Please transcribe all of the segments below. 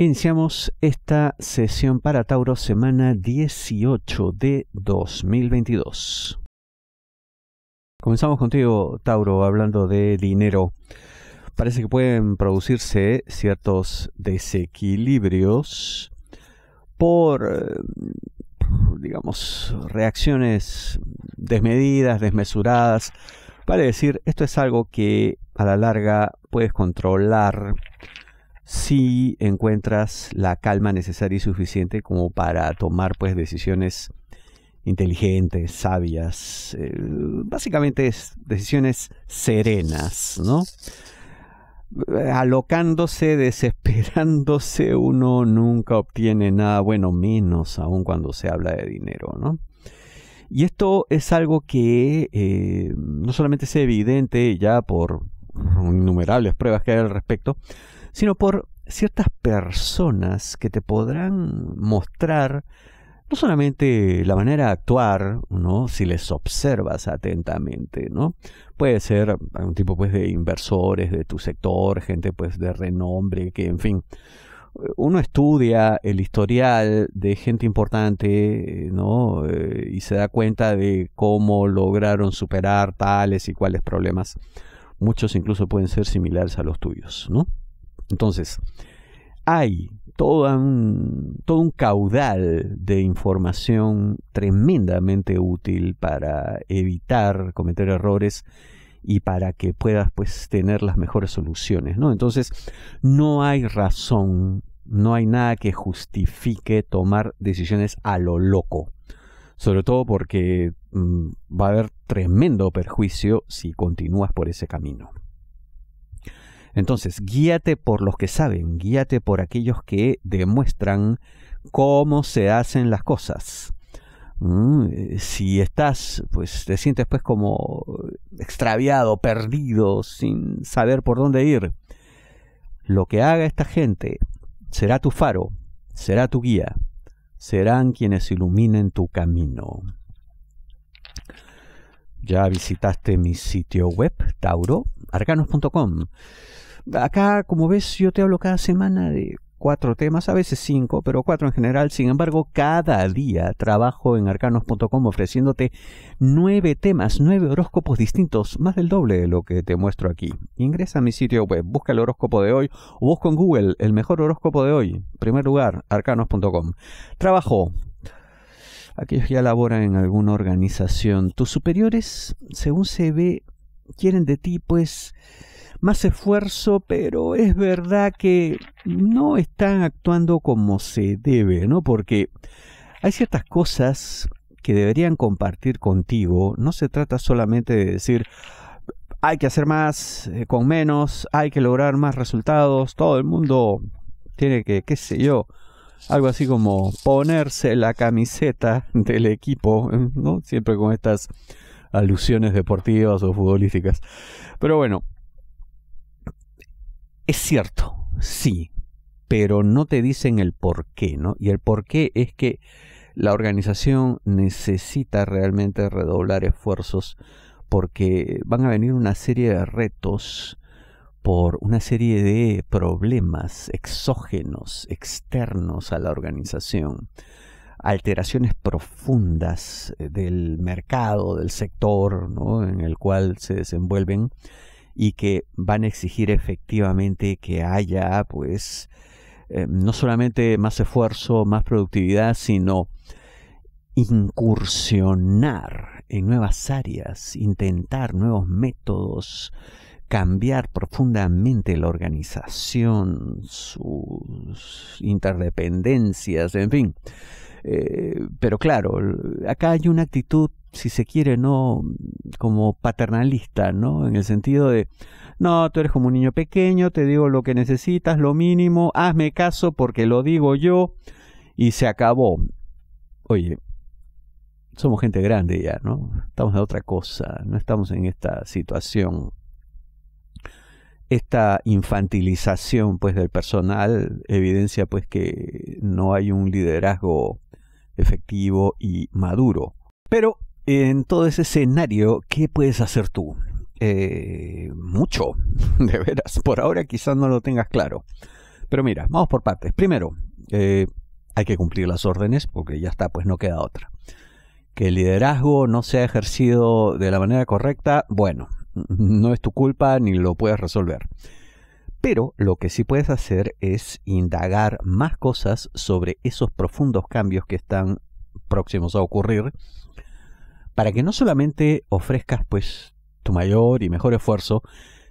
Iniciamos esta sesión para Tauro semana 18 de 2022. Comenzamos contigo, Tauro, hablando de dinero. Parece que pueden producirse ciertos desequilibrios por, eh, digamos, reacciones desmedidas, desmesuradas. Vale decir, esto es algo que a la larga puedes controlar si encuentras la calma necesaria y suficiente como para tomar pues decisiones inteligentes, sabias, eh, básicamente es decisiones serenas, ¿no? Alocándose, desesperándose, uno nunca obtiene nada bueno, menos aún cuando se habla de dinero, ¿no? Y esto es algo que eh, no solamente es evidente ya por innumerables pruebas que hay al respecto, sino por ciertas personas que te podrán mostrar no solamente la manera de actuar, ¿no? si les observas atentamente, ¿no? Puede ser algún tipo pues, de inversores de tu sector, gente pues de renombre, que en fin. Uno estudia el historial de gente importante, ¿no? Eh, y se da cuenta de cómo lograron superar tales y cuales problemas. Muchos incluso pueden ser similares a los tuyos, ¿no? Entonces, hay todo un, todo un caudal de información tremendamente útil para evitar cometer errores y para que puedas pues tener las mejores soluciones, ¿no? Entonces, no hay razón, no hay nada que justifique tomar decisiones a lo loco. Sobre todo porque mm, va a haber tremendo perjuicio si continúas por ese camino. Entonces, guíate por los que saben, guíate por aquellos que demuestran cómo se hacen las cosas. Mm, eh, si estás, pues te sientes pues como extraviado, perdido, sin saber por dónde ir. Lo que haga esta gente será tu faro, será tu guía, serán quienes iluminen tu camino. Ya visitaste mi sitio web, tauroarcanos.com Acá, como ves, yo te hablo cada semana de cuatro temas, a veces cinco, pero cuatro en general. Sin embargo, cada día trabajo en arcanos.com ofreciéndote nueve temas, nueve horóscopos distintos, más del doble de lo que te muestro aquí. Ingresa a mi sitio web, busca el horóscopo de hoy o busca en Google el mejor horóscopo de hoy. primer lugar, arcanos.com. Trabajo. Aquellos que ya laboran en alguna organización. Tus superiores, según se ve, quieren de ti, pues más esfuerzo, pero es verdad que no están actuando como se debe, ¿no? Porque hay ciertas cosas que deberían compartir contigo. No se trata solamente de decir, hay que hacer más eh, con menos, hay que lograr más resultados, todo el mundo tiene que, qué sé yo, algo así como ponerse la camiseta del equipo, ¿no? Siempre con estas alusiones deportivas o futbolísticas. Pero bueno, es cierto, sí, pero no te dicen el por qué, ¿no? Y el por qué es que la organización necesita realmente redoblar esfuerzos porque van a venir una serie de retos por una serie de problemas exógenos, externos a la organización, alteraciones profundas eh, del mercado, del sector en el cual se desenvuelven y que van a exigir efectivamente que haya pues eh, no solamente más esfuerzo, más productividad, sino incursionar en nuevas áreas, intentar nuevos métodos, cambiar profundamente la organización, sus interdependencias, en fin. Eh, pero claro, acá hay una actitud si se quiere, ¿no? Como paternalista, ¿no? En el sentido de, no, tú eres como un niño pequeño, te digo lo que necesitas, lo mínimo, hazme caso porque lo digo yo y se acabó. Oye, somos gente grande ya, ¿no? Estamos en otra cosa, no estamos en esta situación. Esta infantilización pues del personal evidencia pues que no hay un liderazgo efectivo y maduro. Pero en todo ese escenario, ¿qué puedes hacer tú? Eh, mucho, de veras. Por ahora quizás no lo tengas claro. Pero mira, vamos por partes. Primero, eh, hay que cumplir las órdenes porque ya está, pues no queda otra. Que el liderazgo no sea ejercido de la manera correcta, bueno, no es tu culpa ni lo puedes resolver. Pero lo que sí puedes hacer es indagar más cosas sobre esos profundos cambios que están próximos a ocurrir para que no solamente ofrezcas pues tu mayor y mejor esfuerzo,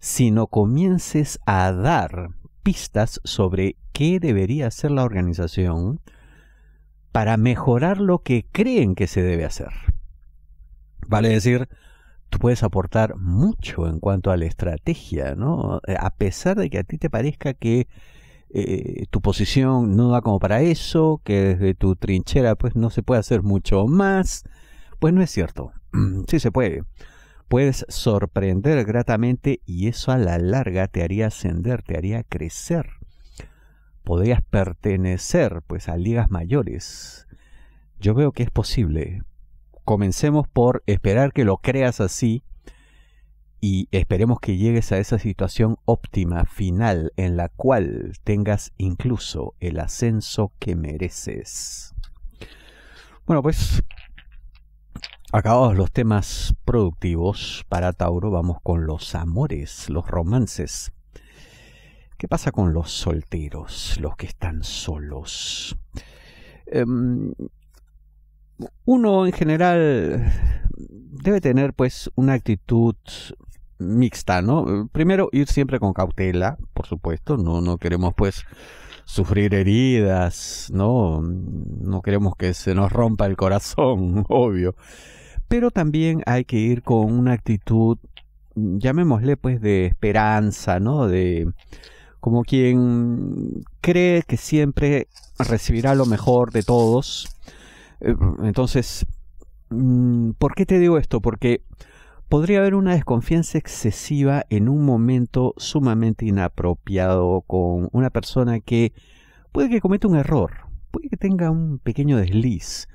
sino comiences a dar pistas sobre qué debería hacer la organización para mejorar lo que creen que se debe hacer. Vale decir, tú puedes aportar mucho en cuanto a la estrategia, ¿no? Eh, a pesar de que a ti te parezca que eh, tu posición no da como para eso, que desde tu trinchera pues no se puede hacer mucho más, pues no es cierto. Sí se puede. Puedes sorprender gratamente y eso a la larga te haría ascender, te haría crecer. Podrías pertenecer pues a ligas mayores. Yo veo que es posible. Comencemos por esperar que lo creas así y esperemos que llegues a esa situación óptima final en la cual tengas incluso el ascenso que mereces. Bueno, pues Acabados los temas productivos para Tauro, vamos con los amores, los romances. ¿Qué pasa con los solteros, los que están solos? Em, uno en general debe tener pues una actitud mixta, ¿no? Primero ir siempre con cautela, por supuesto, no no queremos pues sufrir heridas, ¿no? No queremos que se nos rompa el corazón, obvio pero también hay que ir con una actitud, mm, llamémosle pues de esperanza, ¿no? De como quien cree que siempre recibirá lo mejor de todos. Eh, entonces, mm, ¿por qué te digo esto? Porque podría haber una desconfianza excesiva en un momento sumamente inapropiado con una persona que puede que cometa un error, puede que tenga un pequeño desliz,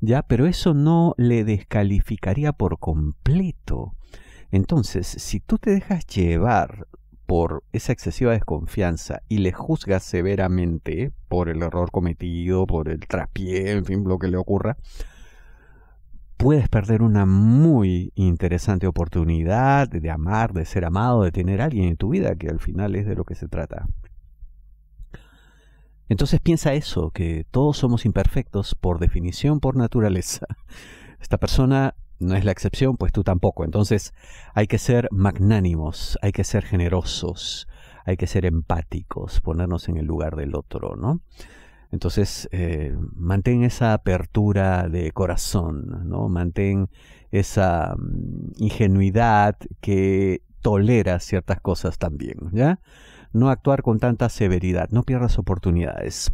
¿ya? Pero eso no le descalificaría por completo. Entonces, si tú te dejas llevar por esa excesiva desconfianza y le juzgas severamente por el error cometido, por el traspié, en fin, lo que le ocurra, puedes perder una muy interesante oportunidad de amar, de ser amado, de tener a alguien en tu vida, que al final es de lo que se trata. Entonces piensa eso, que todos somos imperfectos por definición, por naturaleza. Esta persona no es la excepción, pues tú tampoco. Entonces hay que ser magnánimos, hay que ser generosos, hay que ser empáticos, ponernos en el lugar del otro, ¿no? Entonces, eh, mantén esa apertura de corazón, ¿no? Mantén esa mm, ingenuidad que tolera ciertas cosas también, ¿ya? no actuar con tanta severidad, no pierdas oportunidades.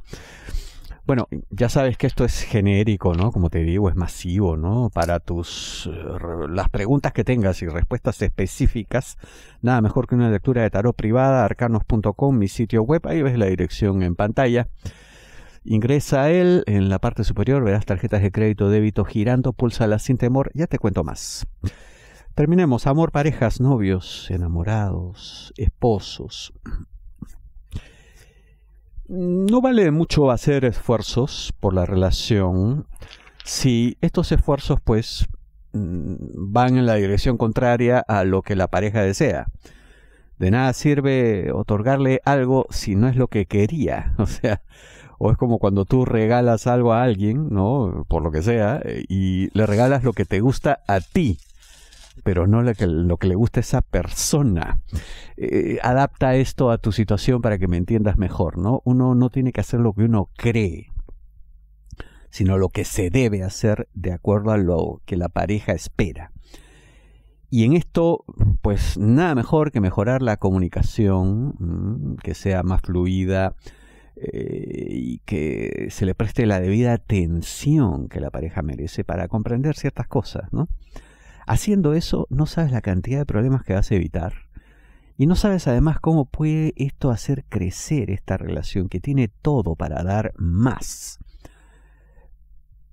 Bueno, ya sabes que esto es genérico, ¿no? Como te digo, es masivo, ¿no? Para tus eh, las preguntas que tengas y respuestas específicas, nada mejor que una lectura de tarot privada, arcanos.com, mi sitio web, ahí ves la dirección en pantalla. Ingresa a él, en la parte superior verás tarjetas de crédito, débito girando, pulsa sin temor, ya te cuento más. Terminemos. Amor, parejas, novios, enamorados, esposos. No vale mucho hacer esfuerzos por la relación si estos esfuerzos pues mm, van en la dirección contraria a lo que la pareja desea. De nada sirve otorgarle algo si no es lo que quería. O sea, o es como cuando tú regalas algo a alguien, ¿no? Por lo que sea, eh, y le regalas lo que te gusta a ti pero no lo que, le gusta a esa persona. Eh, adapta esto a tu situación para que me entiendas mejor, ¿no? Uno no tiene que hacer lo que uno cree, sino lo que se debe hacer de acuerdo a lo que la pareja espera. Y en esto, pues nada mejor que mejorar la comunicación, mm, que sea más fluida eh, y que se le preste la debida atención que la pareja merece para comprender ciertas cosas, ¿no? Haciendo eso no sabes la cantidad de problemas que vas a evitar. Y no sabes además cómo puede esto hacer crecer esta relación que tiene todo para dar más.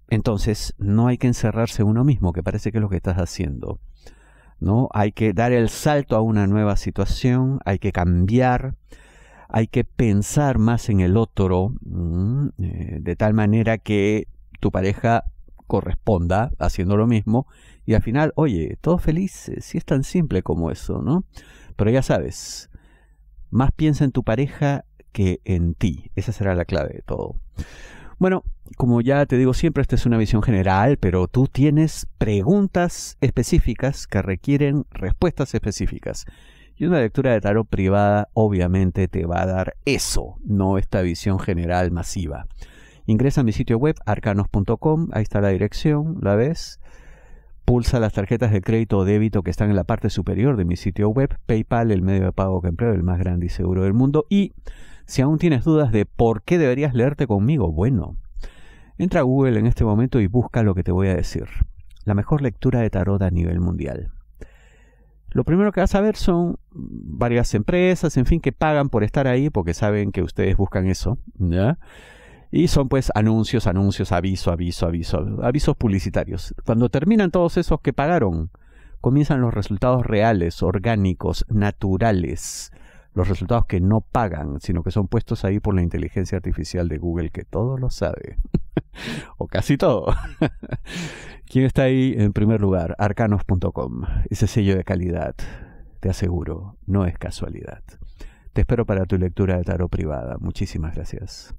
Entonces, no hay que encerrarse uno mismo, que parece que es lo que estás haciendo. ¿no? Hay que dar el salto a una nueva situación, hay que cambiar, hay que pensar más en el otro, eh, de tal manera que tu pareja corresponda haciendo lo mismo y al final, oye, todos felices, si es tan simple como eso, ¿no? Pero ya sabes, más piensa en tu pareja que en ti, esa será la clave de todo. Bueno, como ya te digo siempre, esta es una visión general, pero tú tienes preguntas específicas que requieren respuestas específicas. Y una lectura de tarot privada obviamente te va a dar eso, no esta visión general masiva. Ingresa a mi sitio web arcanos.com, ahí está la dirección, la ves. Pulsa las tarjetas de crédito o débito que están en la parte superior de mi sitio web, PayPal, el medio de pago que empleo, el más grande y seguro del mundo. Y si aún tienes dudas de por qué deberías leerte conmigo, bueno, entra a Google en este momento y busca lo que te voy a decir. La mejor lectura de tarot a nivel mundial. Lo primero que vas a ver son varias empresas, en fin, que pagan por estar ahí porque saben que ustedes buscan eso, ¿ya? Y son pues anuncios, anuncios, aviso, aviso, aviso, avisos publicitarios. Cuando terminan todos esos que pagaron, comienzan los resultados reales, orgánicos, naturales. Los resultados que no pagan, sino que son puestos ahí por la inteligencia artificial de Google, que todo lo sabe. o casi todo. ¿Quién está ahí en primer lugar? Arcanos.com. Ese sello de calidad, te aseguro, no es casualidad. Te espero para tu lectura de tarot privada. Muchísimas gracias.